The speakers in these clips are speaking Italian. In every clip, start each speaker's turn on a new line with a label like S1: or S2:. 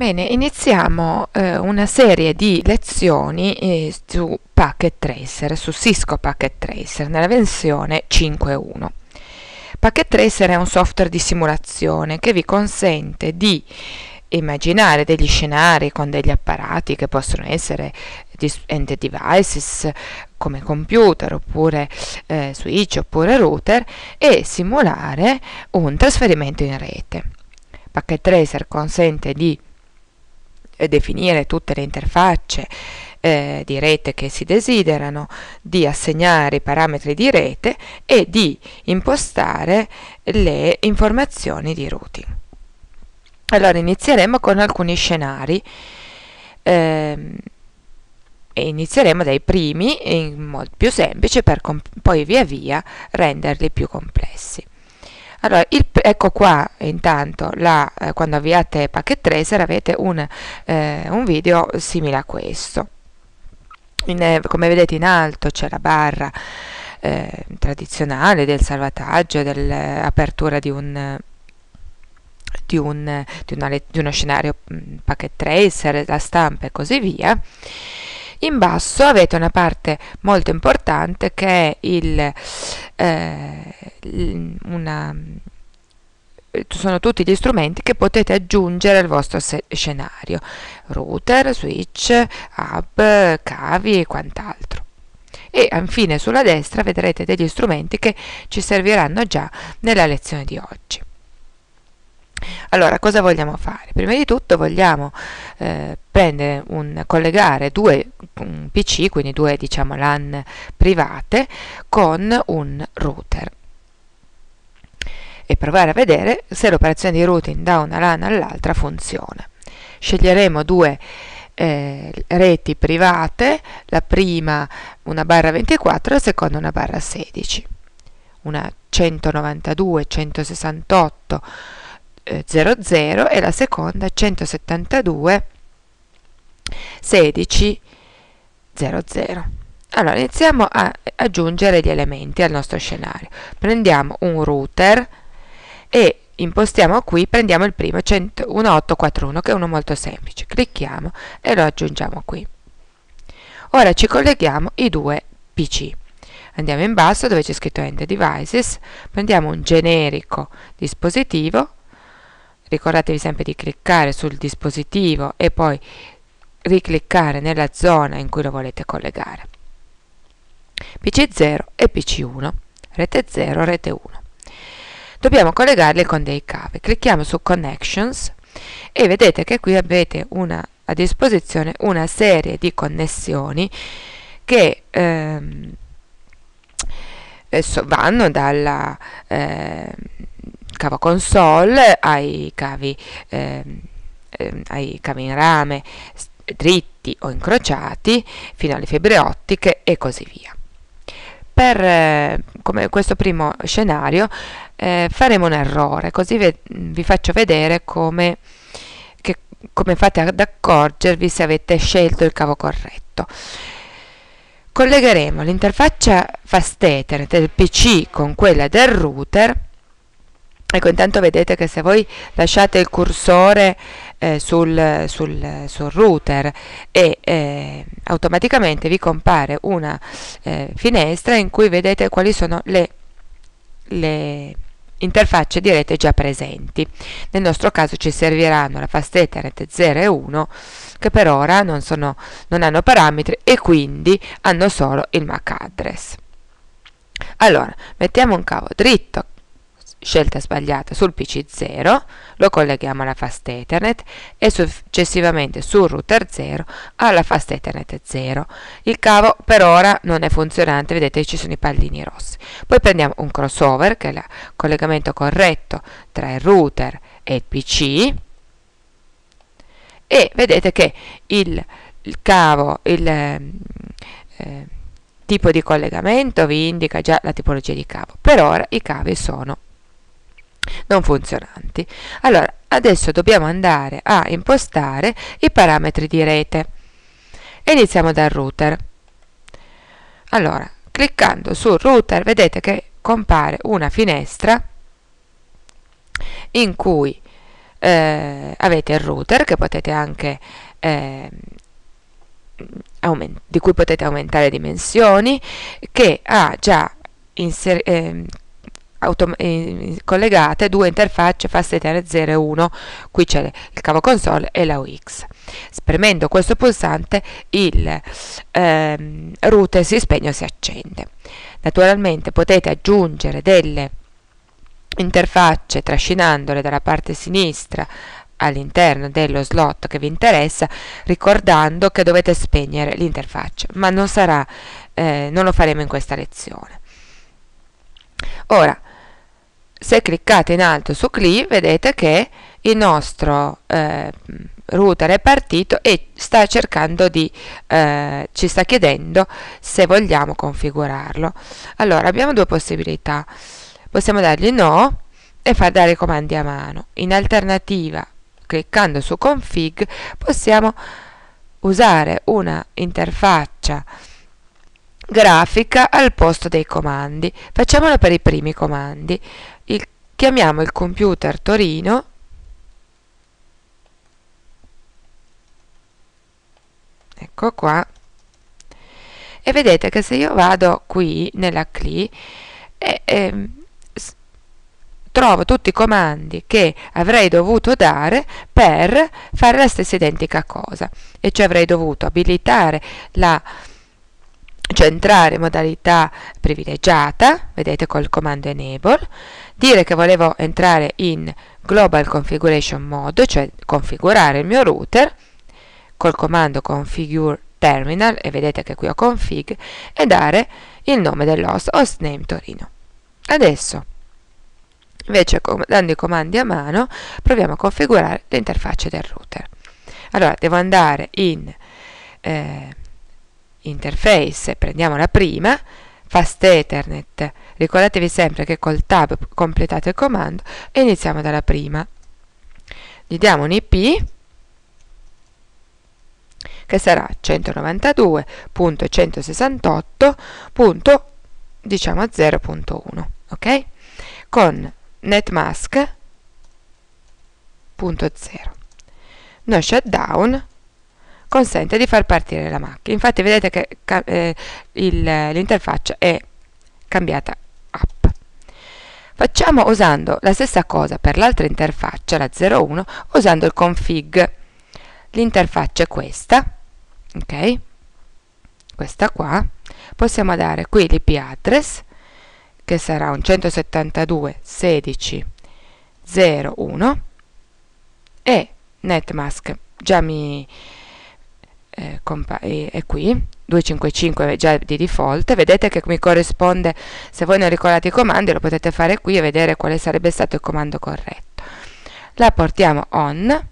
S1: Bene, iniziamo eh, una serie di lezioni eh, su Packet Tracer, su Cisco Packet Tracer, nella versione 5.1. Packet Tracer è un software di simulazione che vi consente di immaginare degli scenari con degli apparati che possono essere end devices come computer oppure eh, switch oppure router e simulare un trasferimento in rete. Packet Tracer consente di definire tutte le interfacce eh, di rete che si desiderano, di assegnare i parametri di rete e di impostare le informazioni di routing. Allora inizieremo con alcuni scenari ehm, e inizieremo dai primi in modo più semplice per poi via via renderli più complessi. Allora, il, ecco qua intanto la, eh, quando avviate Packet Tracer avete un, eh, un video simile a questo. In, eh, come vedete in alto c'è la barra eh, tradizionale del salvataggio, dell'apertura di un di, un, di, una, di uno scenario mm, packet tracer, la stampa e così via in basso avete una parte molto importante che è il, eh, una, sono tutti gli strumenti che potete aggiungere al vostro scenario, router, switch, hub, cavi e quant'altro. E infine sulla destra vedrete degli strumenti che ci serviranno già nella lezione di oggi. Allora, cosa vogliamo fare? Prima di tutto vogliamo eh, un, collegare due PC, quindi due diciamo, LAN private, con un router e provare a vedere se l'operazione di routing da una LAN all'altra funziona. Sceglieremo due eh, reti private, la prima una barra 24 e la seconda una barra 16, una 192, 168, 00 e la seconda 172 16 00. Allora iniziamo a aggiungere gli elementi al nostro scenario. Prendiamo un router e impostiamo qui, prendiamo il primo 1841 che è uno molto semplice. Clicchiamo e lo aggiungiamo qui. Ora ci colleghiamo i due PC. Andiamo in basso dove c'è scritto End Devices, prendiamo un generico dispositivo ricordatevi sempre di cliccare sul dispositivo e poi ricliccare nella zona in cui lo volete collegare PC0 e PC1 rete 0 rete 1 dobbiamo collegarli con dei cavi clicchiamo su connections e vedete che qui avete una, a disposizione una serie di connessioni che ehm, eh, vanno dalla, eh, cavo console ai cavi, eh, ehm, ai cavi in rame dritti o incrociati fino alle fibre ottiche e così via. Per eh, questo primo scenario eh, faremo un errore, così vi faccio vedere come, che, come fate ad accorgervi se avete scelto il cavo corretto. Collegheremo l'interfaccia fast Ethernet del PC con quella del router Ecco, intanto vedete che se voi lasciate il cursore eh, sul, sul, sul, router e eh, automaticamente vi compare una eh, finestra in cui vedete quali sono le, le interfacce di rete già presenti. Nel nostro caso ci serviranno la fast Ethernet 0 e 1 che per ora non, sono, non hanno parametri e quindi hanno solo il MAC address. Allora, mettiamo un cavo dritto scelta sbagliata sul PC 0, lo colleghiamo alla fast Ethernet e successivamente sul router 0 alla fast Ethernet 0. Il cavo per ora non è funzionante, vedete ci sono i pallini rossi. Poi prendiamo un crossover che è il collegamento corretto tra il router e il PC e vedete che il, il cavo, il... Ehm, eh, tipo di collegamento vi indica già la tipologia di cavo. Per ora i cavi sono non funzionanti. Allora, adesso dobbiamo andare a impostare i parametri di rete. Iniziamo dal router. Allora, cliccando sul router vedete che compare una finestra in cui eh, avete il router che potete anche eh, di cui potete aumentare le dimensioni che ha già eh, eh, collegate due interfacce fast FastEthernet 0 e 1 qui c'è il cavo console e la UX spremendo questo pulsante il ehm, router si spegne o si accende naturalmente potete aggiungere delle interfacce trascinandole dalla parte sinistra all'interno dello slot che vi interessa ricordando che dovete spegnere l'interfaccia ma non, sarà, eh, non lo faremo in questa lezione ora se cliccate in alto su CLI vedete che il nostro eh, router è partito e sta cercando di eh, ci sta chiedendo se vogliamo configurarlo allora abbiamo due possibilità possiamo dargli no e far dare i comandi a mano in alternativa cliccando su config possiamo usare una interfaccia grafica al posto dei comandi facciamolo per i primi comandi chiamiamo il computer Torino ecco qua e vedete che se io vado qui nella CLI eh, eh, trovo tutti i comandi che avrei dovuto dare per fare la stessa identica cosa e cioè avrei dovuto abilitare la centrare modalità privilegiata vedete col comando enable dire che volevo entrare in Global Configuration Mode, cioè configurare il mio router col comando configure terminal e vedete che qui ho config e dare il nome dell'host hostname Torino. Adesso invece dando i comandi a mano proviamo a configurare l'interfaccia del router. Allora devo andare in eh, interface, prendiamo la prima, Fast Ethernet. Ricordatevi sempre che col tab completate il comando e iniziamo dalla prima. Gli diamo un IP che sarà 192.168.0.1, diciamo ok? Con netmask.0. No shutdown consente di far partire la macchina. Infatti vedete che eh, l'interfaccia è cambiata up. Facciamo usando la stessa cosa per l'altra interfaccia, la 01, usando il config. L'interfaccia è questa, ok? Questa qua. Possiamo dare qui l'ip address, che sarà un 172.16.01 e netmask. Già mi eh, è, è qui 255 già di default vedete che mi corrisponde se voi non ricordate i comandi lo potete fare qui e vedere quale sarebbe stato il comando corretto la portiamo on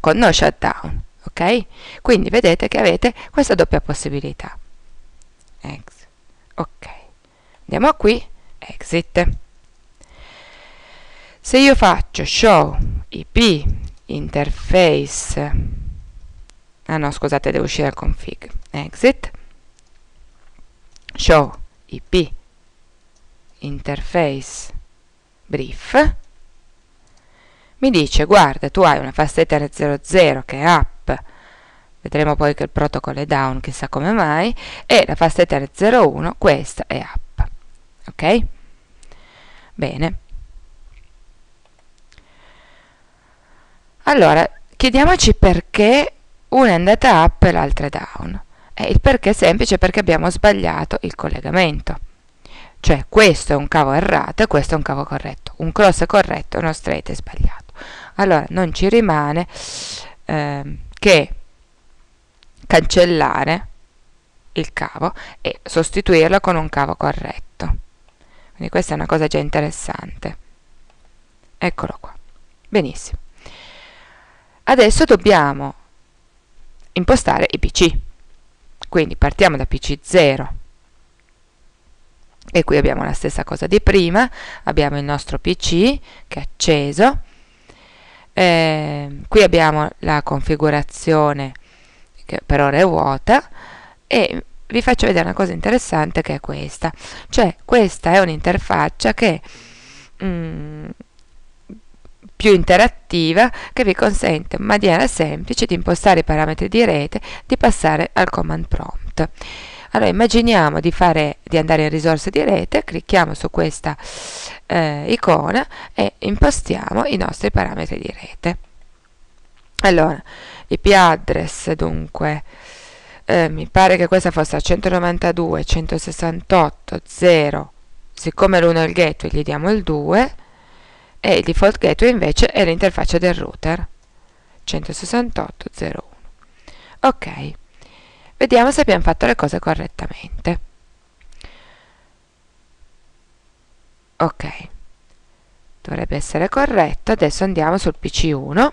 S1: con no shutdown ok quindi vedete che avete questa doppia possibilità exit ok andiamo qui exit se io faccio show ip interface ah no scusate devo uscire dal config exit show ip interface brief mi dice guarda tu hai una faceta 00 che è up vedremo poi che il protocollo è down chissà come mai e la faceta 01 questa è up ok bene allora chiediamoci perché una è andata up e l'altra down. E il perché è semplice perché abbiamo sbagliato il collegamento. Cioè questo è un cavo errato e questo è un cavo corretto. Un cross è corretto, uno straight è sbagliato. Allora non ci rimane ehm, che cancellare il cavo e sostituirlo con un cavo corretto. Quindi questa è una cosa già interessante. Eccolo qua. Benissimo. Adesso dobbiamo impostare i PC. Quindi partiamo da PC 0 e qui abbiamo la stessa cosa di prima, abbiamo il nostro PC che è acceso, eh, qui abbiamo la configurazione che per ora è vuota e vi faccio vedere una cosa interessante che è questa, cioè questa è un'interfaccia che mh, mm, più interattiva che vi consente in maniera semplice di impostare i parametri di rete, di passare al command prompt. Allora immaginiamo di, fare, di andare in risorse di rete, clicchiamo su questa eh, icona e impostiamo i nostri parametri di rete. Allora, IP address dunque, eh, mi pare che questa fosse 192, 168, siccome l'1 è il gateway gli diamo il 2, e il default gateway invece è l'interfaccia del router 168.0.1 ok vediamo se abbiamo fatto le cose correttamente ok dovrebbe essere corretto adesso andiamo sul pc1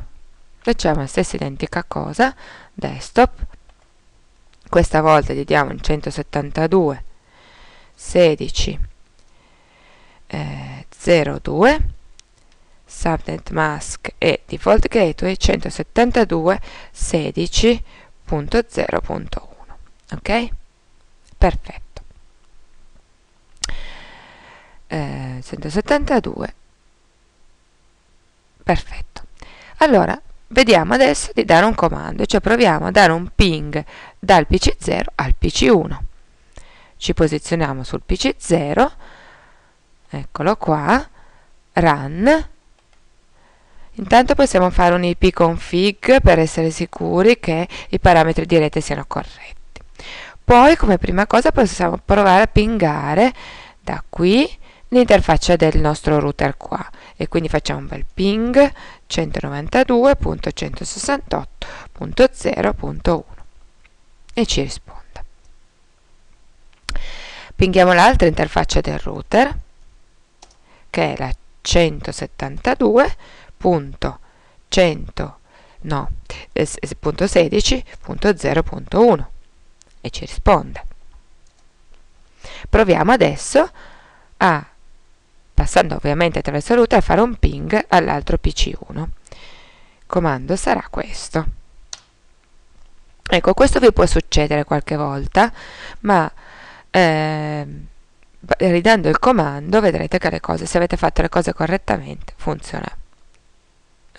S1: facciamo la stessa identica cosa desktop questa volta gli diamo un 172 16 eh, 02 subnet mask e default gateway 172.16.0.1 ok? perfetto eh, 172 perfetto allora vediamo adesso di dare un comando cioè proviamo a dare un ping dal pc0 al pc1 ci posizioniamo sul pc0 eccolo qua run Intanto possiamo fare un ipconfig per essere sicuri che i parametri di rete siano corretti. Poi come prima cosa possiamo provare a pingare da qui l'interfaccia del nostro router qua e quindi facciamo un bel ping 192.168.0.1 e ci risponde. Pinghiamo l'altra interfaccia del router che è la 172 punto 100 no eh, punto 16.0.1 e ci risponde proviamo adesso a passando ovviamente attraverso l'UTA a fare un ping all'altro pc1 il comando sarà questo ecco questo vi può succedere qualche volta ma eh, ridando il comando vedrete che le cose se avete fatto le cose correttamente funzionano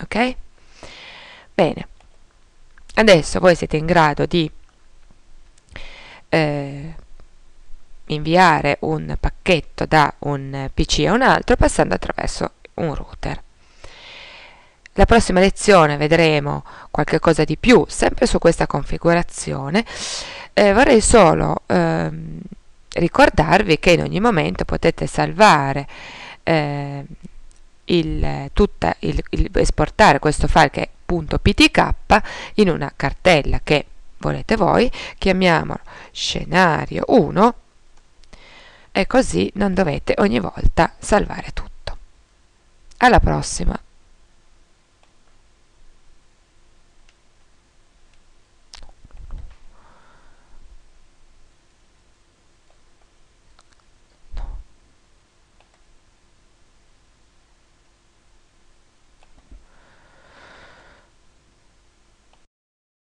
S1: ok? Bene, adesso voi siete in grado di eh, inviare un pacchetto da un PC a un altro passando attraverso un router. La prossima lezione vedremo qualcosa di più, sempre su questa configurazione. Eh, vorrei solo eh, ricordarvi che in ogni momento potete salvare eh, il, tutta il, il, esportare questo file che è .ptk in una cartella che volete voi, chiamiamolo scenario 1 e così non dovete ogni volta salvare tutto. Alla prossima!